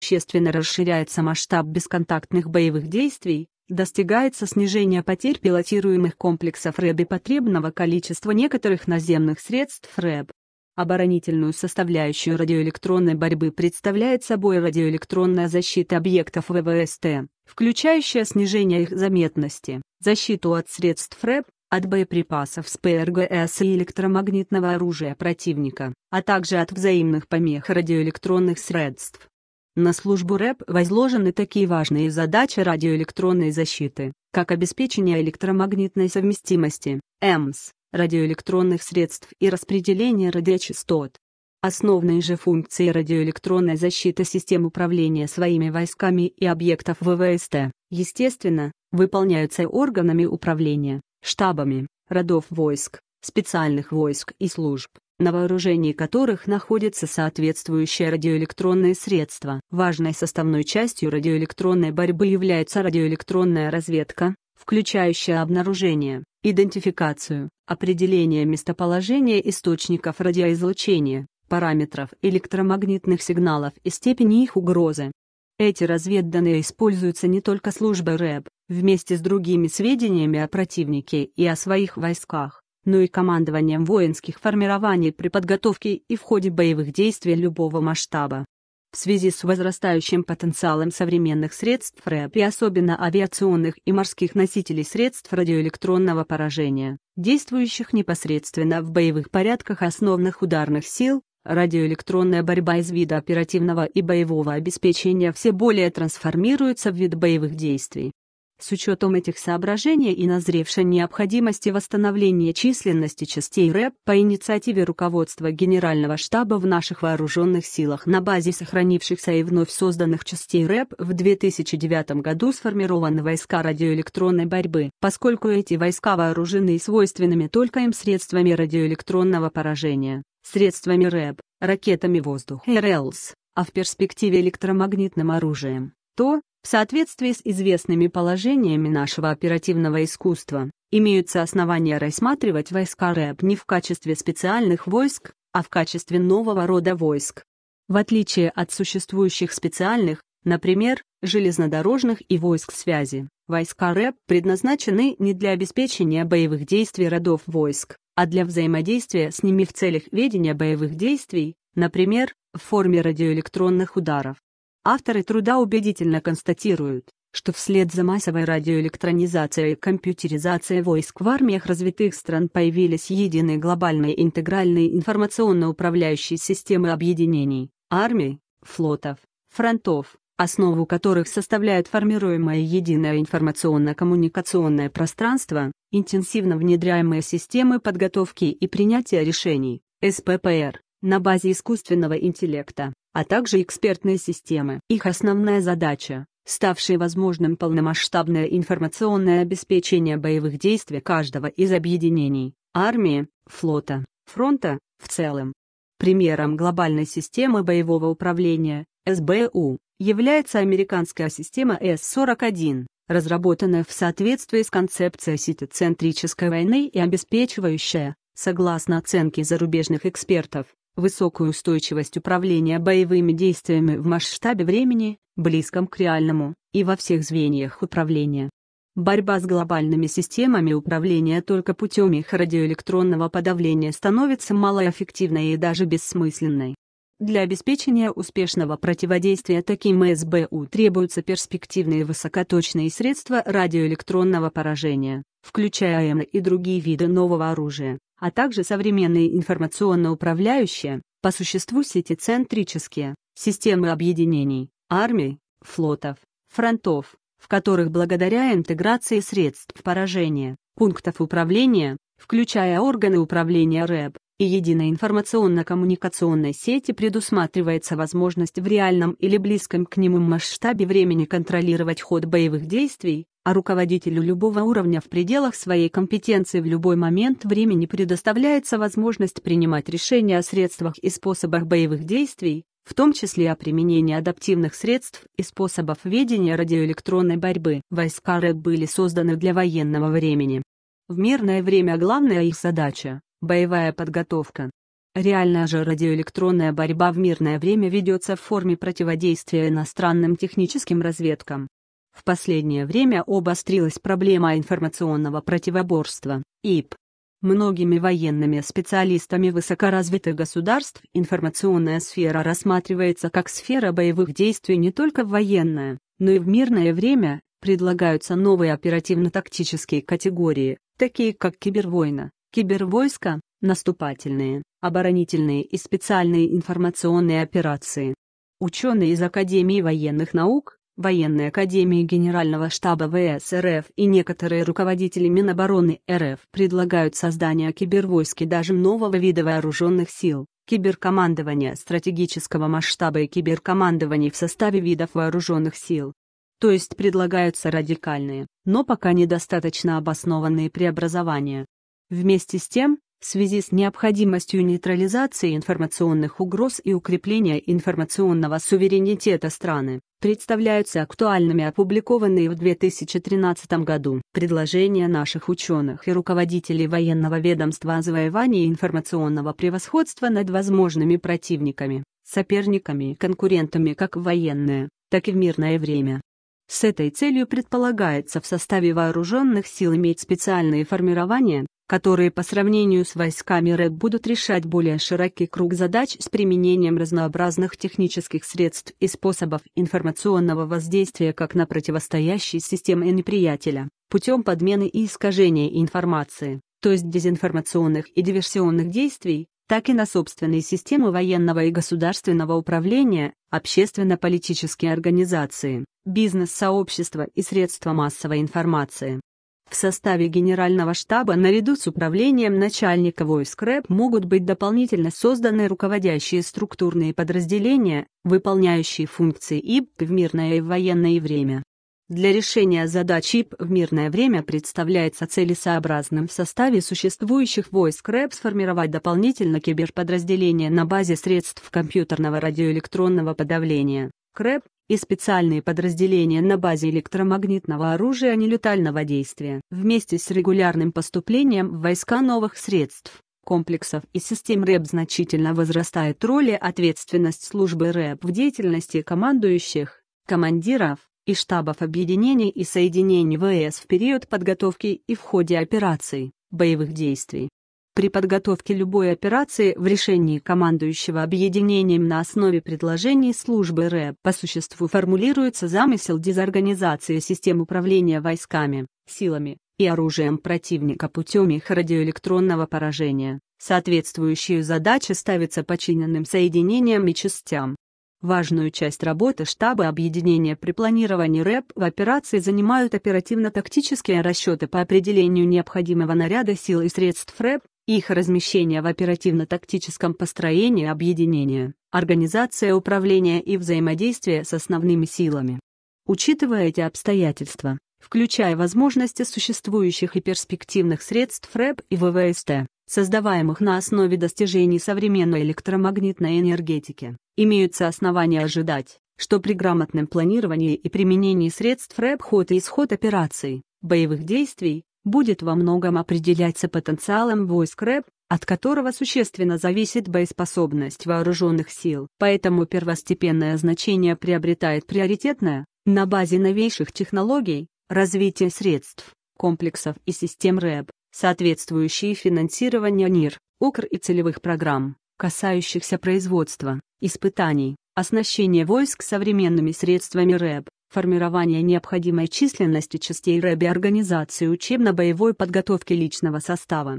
существенно расширяется масштаб бесконтактных боевых действий, достигается снижение потерь пилотируемых комплексов РЭБ и потребного количества некоторых наземных средств РЭБ. Оборонительную составляющую радиоэлектронной борьбы представляет собой радиоэлектронная защита объектов ВВСТ, включающая снижение их заметности, защиту от средств РЭБ, от боеприпасов с ПРГС и электромагнитного оружия противника, а также от взаимных помех радиоэлектронных средств. На службу РЭП возложены такие важные задачи радиоэлектронной защиты, как обеспечение электромагнитной совместимости, ЭМС, радиоэлектронных средств и распределение радиочастот. Основные же функции радиоэлектронной защиты систем управления своими войсками и объектов ВВСТ, естественно, выполняются органами управления, штабами, родов войск, специальных войск и служб на вооружении которых находится соответствующее радиоэлектронное средство. Важной составной частью радиоэлектронной борьбы является радиоэлектронная разведка, включающая обнаружение, идентификацию, определение местоположения источников радиоизлучения, параметров электромагнитных сигналов и степени их угрозы. Эти разведданные используются не только службой РЭБ, вместе с другими сведениями о противнике и о своих войсках но ну и командованием воинских формирований при подготовке и в ходе боевых действий любого масштаба. В связи с возрастающим потенциалом современных средств РЭП и особенно авиационных и морских носителей средств радиоэлектронного поражения, действующих непосредственно в боевых порядках основных ударных сил, радиоэлектронная борьба из вида оперативного и боевого обеспечения все более трансформируется в вид боевых действий. С учетом этих соображений и назревшей необходимости восстановления численности частей РЭП по инициативе руководства Генерального штаба в наших вооруженных силах на базе сохранившихся и вновь созданных частей РЭП в 2009 году сформированы войска радиоэлектронной борьбы, поскольку эти войска вооружены свойственными только им средствами радиоэлектронного поражения, средствами РЭП, ракетами воздух РЛС, а в перспективе электромагнитным оружием. То, в соответствии с известными положениями нашего оперативного искусства, имеются основания рассматривать войска РЭП не в качестве специальных войск, а в качестве нового рода войск. В отличие от существующих специальных, например, железнодорожных и войск связи, войска РЭП предназначены не для обеспечения боевых действий родов войск, а для взаимодействия с ними в целях ведения боевых действий, например, в форме радиоэлектронных ударов. Авторы труда убедительно констатируют, что вслед за массовой радиоэлектронизацией и компьютеризацией войск в армиях развитых стран появились единые глобальные интегральные информационно-управляющие системы объединений, армий, флотов, фронтов, основу которых составляют формируемое единое информационно-коммуникационное пространство, интенсивно внедряемые системы подготовки и принятия решений, СППР, на базе искусственного интеллекта, а также экспертные системы. Их основная задача ставшее возможным полномасштабное информационное обеспечение боевых действий каждого из объединений, армии, флота, фронта, в целом. Примером глобальной системы боевого управления, СБУ, является американская система С-41, разработанная в соответствии с концепцией ситоцентрической войны и обеспечивающая, согласно оценке зарубежных экспертов, высокую устойчивость управления боевыми действиями в масштабе времени, близком к реальному, и во всех звеньях управления. Борьба с глобальными системами управления только путем их радиоэлектронного подавления становится малоэффективной и даже бессмысленной. Для обеспечения успешного противодействия таким СБУ требуются перспективные высокоточные средства радиоэлектронного поражения, включая АМ и другие виды нового оружия, а также современные информационно-управляющие, по существу сетицентрические, системы объединений, армий, флотов, фронтов, в которых благодаря интеграции средств поражения, пунктов управления, включая органы управления РЭБ, и единой информационно-коммуникационной сети предусматривается возможность в реальном или близком к нему масштабе времени контролировать ход боевых действий, а руководителю любого уровня в пределах своей компетенции в любой момент времени предоставляется возможность принимать решения о средствах и способах боевых действий, в том числе о применении адаптивных средств и способов ведения радиоэлектронной борьбы. Войска РЭБ были созданы для военного времени. В мирное время главная их задача – боевая подготовка. Реальная же радиоэлектронная борьба в мирное время ведется в форме противодействия иностранным техническим разведкам, в последнее время обострилась проблема информационного противоборства, ИП. Многими военными специалистами высокоразвитых государств информационная сфера рассматривается как сфера боевых действий не только в военное, но и в мирное время, предлагаются новые оперативно-тактические категории, такие как кибервойна, кибервойска, наступательные, оборонительные и специальные информационные операции. Ученые из Академии военных наук военной академии Генерального штаба ВС РФ и некоторые руководители Минобороны РФ предлагают создание кибервойск и даже нового вида вооруженных сил, киберкомандования стратегического масштаба и киберкомандований в составе видов вооруженных сил. То есть предлагаются радикальные, но пока недостаточно обоснованные преобразования. Вместе с тем, в связи с необходимостью нейтрализации информационных угроз и укрепления информационного суверенитета страны, представляются актуальными опубликованные в 2013 году предложения наших ученых и руководителей военного ведомства о завоевании информационного превосходства над возможными противниками, соперниками и конкурентами как в военное, так и в мирное время. С этой целью предполагается в составе вооруженных сил иметь специальные формирования, которые по сравнению с войсками РЭП будут решать более широкий круг задач с применением разнообразных технических средств и способов информационного воздействия как на противостоящие системы неприятеля, путем подмены и искажения информации, то есть дезинформационных и диверсионных действий, так и на собственные системы военного и государственного управления, общественно-политические организации, бизнес-сообщества и средства массовой информации. В составе Генерального штаба наряду с управлением начальника войск РЭП могут быть дополнительно созданы руководящие структурные подразделения, выполняющие функции ИП в мирное и военное время. Для решения задач ИП в мирное время представляется целесообразным в составе существующих войск РЭП сформировать дополнительно киберподразделение на базе средств компьютерного радиоэлектронного подавления, КРЭП, и специальные подразделения на базе электромагнитного оружия нелетального действия. Вместе с регулярным поступлением в войска новых средств, комплексов и систем РЭП, значительно возрастает роль и ответственность службы РЭП в деятельности командующих, командиров и штабов объединений и соединений ВС в период подготовки и в ходе операций, боевых действий. При подготовке любой операции в решении командующего объединением на основе предложений службы РЭП по существу формулируется замысел дезорганизации систем управления войсками, силами и оружием противника путем их радиоэлектронного поражения. Соответствующие задачи ставятся подчиненным соединениям и частям. Важную часть работы штаба объединения при планировании РЭП в операции занимают оперативно-тактические расчеты по определению необходимого наряда сил и средств РЭП, их размещение в оперативно-тактическом построении объединения, организация управления и взаимодействие с основными силами. Учитывая эти обстоятельства, включая возможности существующих и перспективных средств РЭП и ВВСТ, создаваемых на основе достижений современной электромагнитной энергетики, имеются основания ожидать, что при грамотном планировании и применении средств РЭП ход и исход операций, боевых действий, будет во многом определяться потенциалом войск РЭП, от которого существенно зависит боеспособность вооруженных сил. Поэтому первостепенное значение приобретает приоритетное, на базе новейших технологий, развитие средств, комплексов и систем РЭБ, соответствующие финансирование НИР, ОКР и целевых программ, касающихся производства, испытаний, оснащения войск современными средствами РЭБ, формирование необходимой численности частей РЭБИ организации учебно-боевой подготовки личного состава,